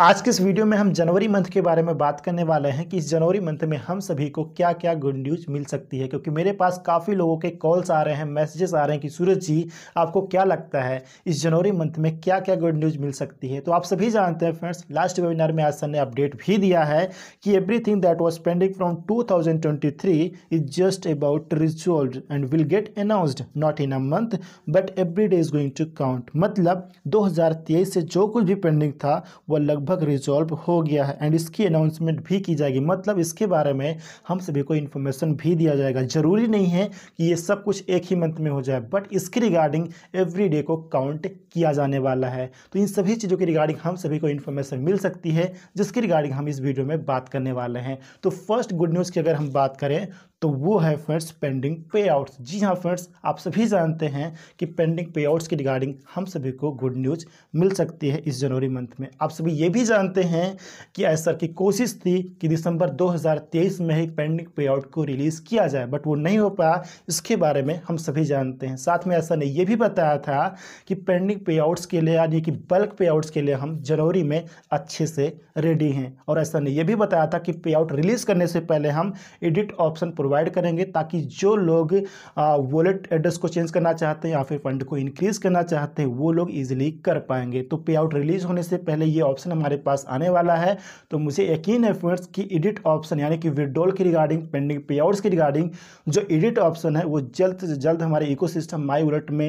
आज के इस वीडियो में हम जनवरी मंथ के बारे में बात करने वाले हैं कि इस जनवरी मंथ में हम सभी को क्या क्या गुड न्यूज मिल सकती है क्योंकि मेरे पास काफ़ी लोगों के कॉल्स आ रहे हैं मैसेजेस आ रहे हैं कि सूरज जी आपको क्या लगता है इस जनवरी मंथ में क्या क्या गुड न्यूज मिल सकती है तो आप सभी जानते हैं फ्रेंड्स लास्ट वेबिनार में आज सर ने अपडेट भी दिया है कि everything that was pending from two is just about resolve and will get announced not in a month but every day is going to count मतलब दो से जो कुछ भी पेंडिंग था वह लगभग लगभग रिजॉल्व हो गया है एंड इसकी अनाउंसमेंट भी की जाएगी मतलब इसके बारे में हम सभी को इन्फॉर्मेशन भी दिया जाएगा ज़रूरी नहीं है कि ये सब कुछ एक ही मंथ में हो जाए बट इसके रिगार्डिंग एवरी डे को काउंट किया जाने वाला है तो इन सभी चीज़ों की रिगार्डिंग हम सभी को इन्फॉर्मेशन मिल सकती है जिसकी रिगार्डिंग हम इस वीडियो में बात करने वाले हैं तो फर्स्ट गुड न्यूज़ की अगर हम बात करें तो वो है फ्रेंड्स पेंडिंग पे आउट्स जी हाँ फ्रेंड्स आप सभी जानते हैं कि पेंडिंग पे आउट्स की रिगार्डिंग हम सभी को गुड न्यूज़ मिल सकती है इस जनवरी मंथ में आप सभी ये भी जानते हैं कि ऐसा की कोशिश थी कि दिसंबर 2023 में ही पेंडिंग पे आउट को रिलीज़ किया जाए बट वो नहीं हो पाया इसके बारे में हम सभी जानते हैं साथ में ऐसा ने यह भी बताया था कि पेंडिंग पे आउट्स के लिए यानी कि बल्क पे आउट्स के लिए हम जनवरी में अच्छे से रेडी हैं और ऐसा ने यह भी बताया था कि पे आउट रिलीज़ करने से पहले हम एडिट ऑप्शन प्रो प्रोवाइड करेंगे ताकि जो लोग वॉलेट एड्रेस को चेंज करना चाहते हैं या फिर फंड को इंक्रीज़ करना चाहते हैं वो लोग ईजिली कर पाएंगे तो पे आउट रिलीज होने से पहले ये ऑप्शन हमारे पास आने वाला है तो मुझे यकीन है फ्रेंड्स कि एडिट ऑप्शन यानी कि विड्रॉल की रिगार्डिंग पेंडिंग पे आउट्स की रिगार्डिंग जो एडिट ऑप्शन है वो जल्द से जल्द हमारे सिस्टम माई वॉलेट में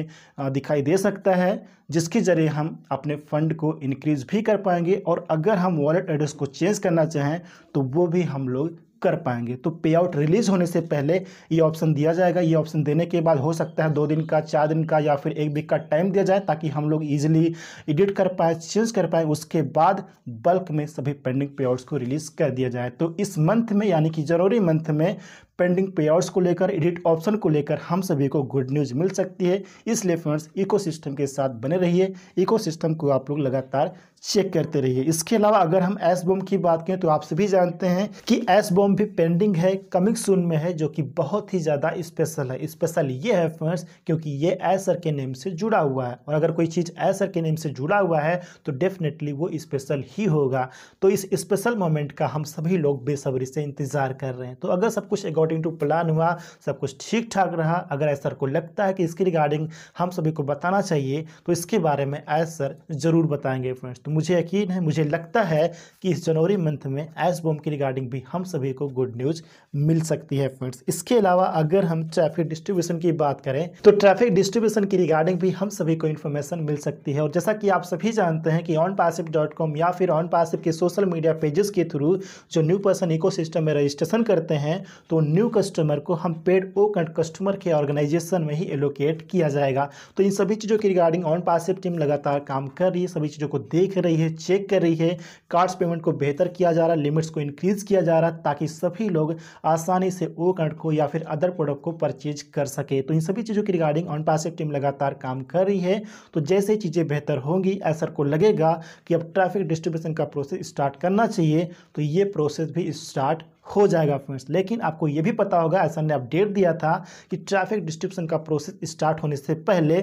दिखाई दे सकता है जिसके जरिए हम अपने फंड को इंक्रीज भी कर पाएंगे और अगर हम वॉलेट एड्रेस को चेंज करना चाहें तो वो भी हम लोग कर पाएंगे तो पे आउट रिलीज होने से पहले ये ऑप्शन दिया जाएगा ये ऑप्शन देने के बाद हो सकता है दो दिन का चार दिन का या फिर एक वीक का टाइम दिया जाए ताकि हम लोग ईजिली एडिट कर पाए चेंज कर पाए उसके बाद बल्क में सभी पेंडिंग पे को रिलीज़ कर दिया जाए तो इस मंथ में यानी कि जरूरी मंथ में पेंडिंग पे को लेकर एडिट ऑप्शन को लेकर हम सभी को गुड न्यूज़ मिल सकती है इसलिए फ्रेंड्स इकोसिस्टम के साथ बने रहिए इकोसिस्टम को आप लोग लगातार चेक करते रहिए इसके अलावा अगर हम एस बॉम की बात करें तो आप सभी जानते हैं कि एस बॉम भी पेंडिंग है कमिंग सून में है जो कि बहुत ही ज़्यादा स्पेशल है स्पेशल ये है फ्रेंड्स क्योंकि ये एसर के नेम से जुड़ा हुआ है और अगर कोई चीज़ एसर के नेम से जुड़ा हुआ है तो डेफिनेटली वो स्पेशल ही होगा तो इस स्पेशल मोमेंट का हम सभी लोग बेसब्री से इंतज़ार कर रहे हैं तो अगर सब कुछ अगॉर्ड अकॉर्डिंग टू प्लान हुआ सब कुछ ठीक ठाक रहा अगर एस सर को लगता है कि इसकी रिगार्डिंग हम सभी को बताना चाहिए तो इसके बारे में एस सर ज़रूर बताएंगे फ्रेंड्स तो मुझे यकीन है मुझे लगता है कि इस जनवरी मंथ में एस बोम की रिगार्डिंग भी हम सभी को गुड न्यूज़ मिल सकती है फ्रेंड्स इसके अलावा अगर हम ट्रैफिक डिस्ट्रीब्यूशन की बात करें तो ट्रैफिक डिस्ट्रीब्यूशन की रिगार्डिंग भी हम सभी को इन्फॉर्मेशन मिल सकती है और जैसा कि आप सभी जानते हैं कि ऑन पासिप डॉट कॉम या फिर ऑन पासिप के सोशल मीडिया पेजेस के थ्रू जो न्यू पर्सन इको में रजिस्ट्रेशन करते हैं तो न्यू कस्टमर को हम पेड ओ कस्टमर के ऑर्गेनाइजेशन में ही एलोकेट किया जाएगा तो इन सभी चीज़ों की रिगार्डिंग ऑन पासिव टीम लगातार काम कर रही है सभी चीज़ों को देख रही है चेक कर रही है कार्ड्स पेमेंट को बेहतर किया जा रहा है लिमिट्स को इंक्रीज किया जा रहा है ताकि सभी लोग आसानी से ओ कंट को या फिर अदर प्रोडक्ट को परचेज कर सके तो इन सभी चीज़ों की रिगार्डिंग ऑन पासिव टीम लगातार काम कर रही है तो जैसे चीज़ें बेहतर होंगी ऐसा को लगेगा कि अब ट्रैफिक डिस्ट्रीब्यूशन का प्रोसेस स्टार्ट करना चाहिए तो ये प्रोसेस भी स्टार्ट हो जाएगा फ्रेंड्स लेकिन आपको यह भी पता होगा ऐसा ने अपडेट दिया था कि ट्रैफिक डिस्ट्रीब्यूशन का प्रोसेस स्टार्ट होने से पहले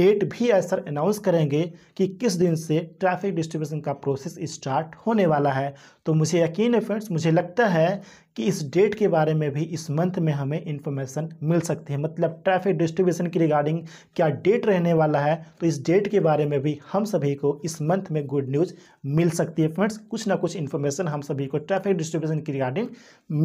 डेट भी ऐसा अनाउंस करेंगे कि किस दिन से ट्रैफिक डिस्ट्रीब्यूशन का प्रोसेस स्टार्ट होने वाला है तो मुझे यकीन है फ्रेंड्स मुझे लगता है कि इस डेट के बारे में भी इस मंथ में हमें इन्फॉर्मेशन मिल सकती है मतलब ट्रैफिक डिस्ट्रीब्यूशन की रिगार्डिंग क्या डेट रहने वाला है तो इस डेट के बारे में भी हम सभी को इस मंथ में गुड न्यूज़ मिल सकती है फ्रेंड्स कुछ ना कुछ इन्फॉर्मेशन हम सभी को ट्रैफिक डिस्ट्रीब्यूशन की रिगार्डिंग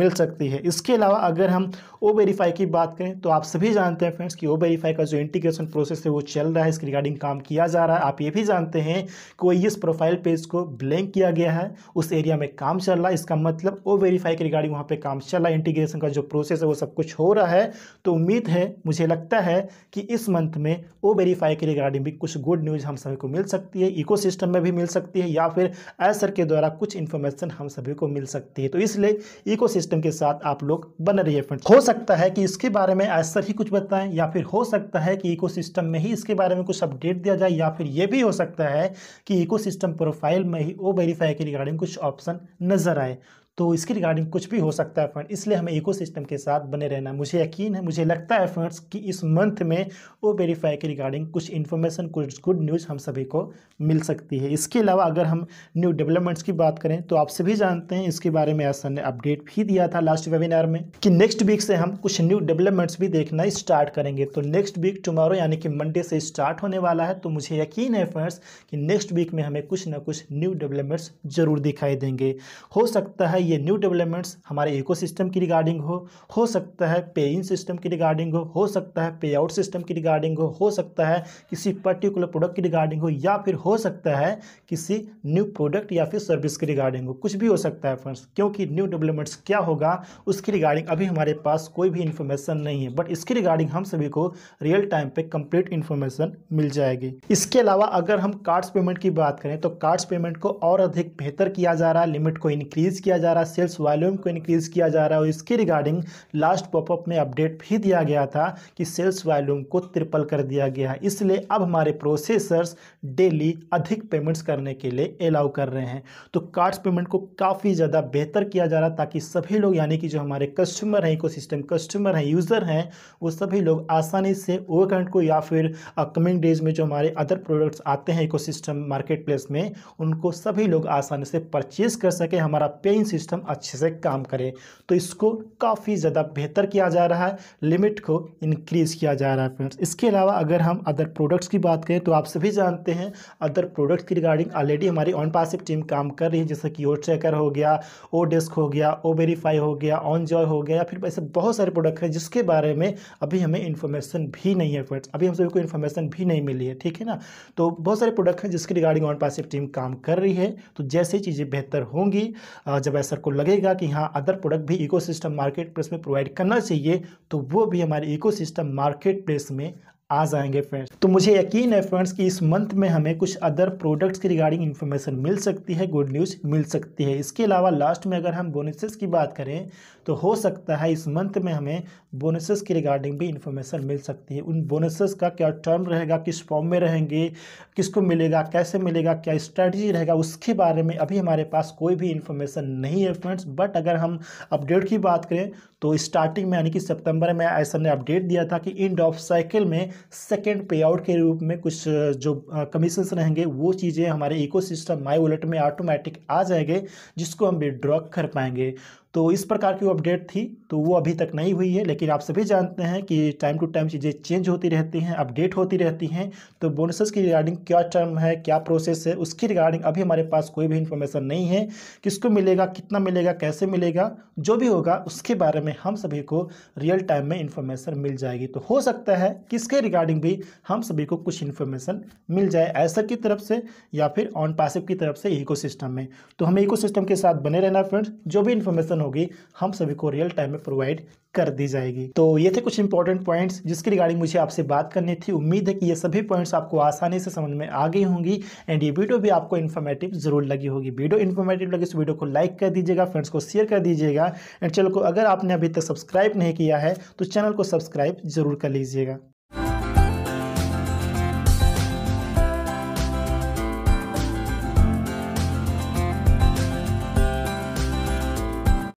मिल सकती है इसके अलावा अगर हम ओ वेरीफाई की बात करें तो आप सभी जानते हैं फ्रेंड्स कि ओ वेरीफाई का जो इंटीग्रेशन प्रोसेस है वो चल रहा है इसके रिगार्डिंग काम किया जा रहा है आप ये भी जानते हैं कि वो इस प्रोफाइल पेज को ब्लैंक किया गया है उस एरिया में काम चल रहा है इसका मतलब ओ वेरीफाई की रिगार्डिंग वहाँ पे काम चल रहा है इंटीग्रेशन का जो प्रोसेस है वो सब कुछ हो रहा है तो उम्मीद है मुझे लगता है कि इस मंथ में ओ वेरीफाई के रिगार्डिंग भी कुछ गुड न्यूज़ हम सभी को मिल सकती है इको में भी मिल सकती है या फिर एसर के द्वारा कुछ इन्फॉर्मेशन हम सभी को मिल सकती है तो इसलिए इको के साथ आप लोग बन रही है हो सकता है कि इसके बारे में एसर ही कुछ बताएं या फिर हो सकता है कि इको में ही इसके बारे में कुछ अपडेट दिया जाए या फिर ये भी हो सकता है कि इको प्रोफाइल में ही ओ वेरीफाई के रिगार्डिंग कुछ ऑप्शन नजर आए तो इसके रिगार्डिंग कुछ भी हो सकता है फ्रेंड इसलिए हमें सिस्टम के साथ बने रहना मुझे यकीन है मुझे लगता है फ्रेंड्स कि इस मंथ में ओ वेरीफाई के रिगार्डिंग कुछ इन्फॉर्मेशन कुछ गुड न्यूज़ हम सभी को मिल सकती है इसके अलावा अगर हम न्यू डेवलपमेंट्स की बात करें तो आप सभी जानते हैं इसके बारे में ऐसा ने अपडेट भी दिया था लास्ट वेबिनार में कि नेक्स्ट वीक से हम कुछ न्यू डेवलपमेंट्स भी देखना स्टार्ट करेंगे तो नेक्स्ट वीक टुमारो यानी कि मंडे से स्टार्ट होने वाला है तो मुझे यकीन है फ्रेंड्स कि नेक्स्ट वीक में हमें कुछ ना कुछ न्यू डेवलपमेंट्स जरूर दिखाई देंगे हो सकता है ये न्यू डेवलपमेंट्स हमारे इकोसिस्टम की रिगार्डिंग हो हो सकता है पे इन सिस्टम की रिगार्डिंग हो हो सकता है पे आउट सिस्टम की रिगार्डिंग हो हो सकता है किसी पर्टिकुलर प्रोडक्ट की रिगार्डिंग हो या फिर हो सकता है किसी न्यू प्रोडक्ट या फिर सर्विस की रिगार्डिंग हो कुछ भी हो सकता है फ्रेंड्स क्योंकि न्यू डेवलपमेंट्स क्या होगा उसकी रिगार्डिंग अभी हमारे पास कोई भी इन्फॉर्मेशन नहीं है बट इसकी रिगार्डिंग हम सभी को रियल टाइम पर कंप्लीट इन्फॉर्मेशन मिल जाएगी इसके अलावा अगर हम कार्ड्स पेमेंट की बात करें तो कार्ड्स पेमेंट को और अधिक बेहतर किया जा रहा है लिमिट को इंक्रीज किया जा रहा द्वारा सेल्स वॉल्यूम को इंक्रीज़ किया जा रहा है और इसके रिगार्डिंग लास्ट पॉपअप में अपडेट भी दिया गया था कि सेल्स वॉल्यूम को ट्रिपल कर दिया गया है इसलिए अब हमारे प्रोसेसर्स डेली अधिक पेमेंट्स करने के लिए अलाउ कर रहे हैं तो कार्ड्स पेमेंट को काफ़ी ज़्यादा बेहतर किया जा रहा ताकि सभी लोग यानी कि जो हमारे कस्टमर हैं इको कस्टमर हैं यूज़र हैं वो सभी लोग आसानी से ओवरकंट को या फिर कमिंग डेज में जो हमारे अदर प्रोडक्ट्स आते हैं इको मार्केट प्लेस में उनको सभी लोग आसानी से परचेज़ कर सकें हमारा पेइंग सिस्टम सिस्टम अच्छे से काम करे तो इसको काफ़ी ज़्यादा बेहतर किया जा रहा है लिमिट को इनक्रीज़ किया जा रहा है फ्रेंड्स इसके अलावा अगर हम अदर प्रोडक्ट्स की बात करें तो आप सभी जानते हैं अदर प्रोडक्ट्स की रिगार्डिंग ऑलरेडी हमारी ऑन पासिव टीम काम कर रही है जैसे कि ओ चेकर हो गया ओ डेस्क हो गया ओ वेरीफाई हो गया ऑन जॉय हो गया या फिर ऐसे बहुत सारे प्रोडक्ट हैं जिसके बारे में अभी हमें इन्फॉर्मेशन भी नहीं है फ्रेंड्स अभी हम सभी को इन्फॉर्मेशन भी नहीं मिली है ठीक है ना तो बहुत सारे प्रोडक्ट हैं जिसकी रिगार्डिंग ऑन पासिव टीम काम कर रही है तो जैसे चीज़ें बेहतर होंगी जब इन्वेस्टर को लगेगा कि हाँ अदर प्रोडक्ट भी इकोसिस्टम मार्केट प्लेस में प्रोवाइड करना चाहिए तो वो भी हमारे इकोसिस्टम मार्केट प्लेस में आ जाएंगे फ्रेंड्स तो मुझे यकीन है फ्रेंड्स कि इस मंथ में हमें कुछ अदर प्रोडक्ट्स की रिगार्डिंग इन्फॉर्मेशन मिल सकती है गुड न्यूज़ मिल सकती है इसके अलावा लास्ट में अगर हम बोनसेस की बात करें तो हो सकता है इस मंथ में हमें बोनसेस की रिगार्डिंग भी इन्फॉर्मेशन मिल सकती है उन बोनसेस का क्या टर्म रहेगा किस फॉर्म में रहेंगे किसको मिलेगा कैसे मिलेगा क्या स्ट्रैटेजी रहेगा उसके बारे में अभी हमारे पास कोई भी इन्फॉर्मेशन नहीं है फ्रेंड्स बट अगर हम अपडेट की बात करें तो स्टार्टिंग में यानी कि सितंबर में ऐसा ने अपडेट दिया था कि एंड ऑफ साइकिल में सेकेंड पे आउट के रूप में कुछ जो कमीशन रहेंगे वो चीज़ें हमारे इकोसिस्टम माई वॉलेट में ऑटोमेटिक आ जाएंगे जिसको हम विड्रॉ कर पाएंगे तो इस प्रकार की वो अपडेट थी तो वो अभी तक नहीं हुई है लेकिन आप सभी जानते हैं कि टाइम टू टाइम चीज़ें चेंज होती रहती हैं अपडेट होती रहती हैं तो बोनसेस की रिगार्डिंग क्या टर्म है क्या प्रोसेस है उसकी रिगार्डिंग अभी हमारे पास कोई भी इन्फॉर्मेशन नहीं है किसको मिलेगा कितना मिलेगा कैसे मिलेगा जो भी होगा उसके बारे में हम सभी को रियल टाइम में इन्फॉर्मेशन मिल जाएगी तो हो सकता है किसके रिगार्डिंग भी हम सभी को कुछ इन्फॉर्मेशन मिल जाए ऐसा की तरफ से या फिर ऑन पासिव की तरफ से इको में तो हमें इको के साथ बने रहना फ्रेंड्स जो भी इन्फॉर्मेशन होगी हम सभी को रियल टाइम में प्रोवाइड कर दी जाएगी तो ये थे कुछ इंपॉर्टेंट पॉइंट्स जिसके रिगार्डिंग मुझे आपसे बात करनी थी उम्मीद है कि ये सभी पॉइंट्स आपको आसानी से समझ में आ गई होंगी एंड ये वीडियो भी आपको इन्फॉर्मेटिव जरूर लगी होगी वीडियो इन्फॉर्मेटिव लगी इस वीडियो को लाइक कर दीजिएगा फ्रेंड्स को शेयर कर दीजिएगा एंड चैनल को अगर आपने अभी तक सब्सक्राइब नहीं किया है तो चैनल को सब्सक्राइब जरूर कर लीजिएगा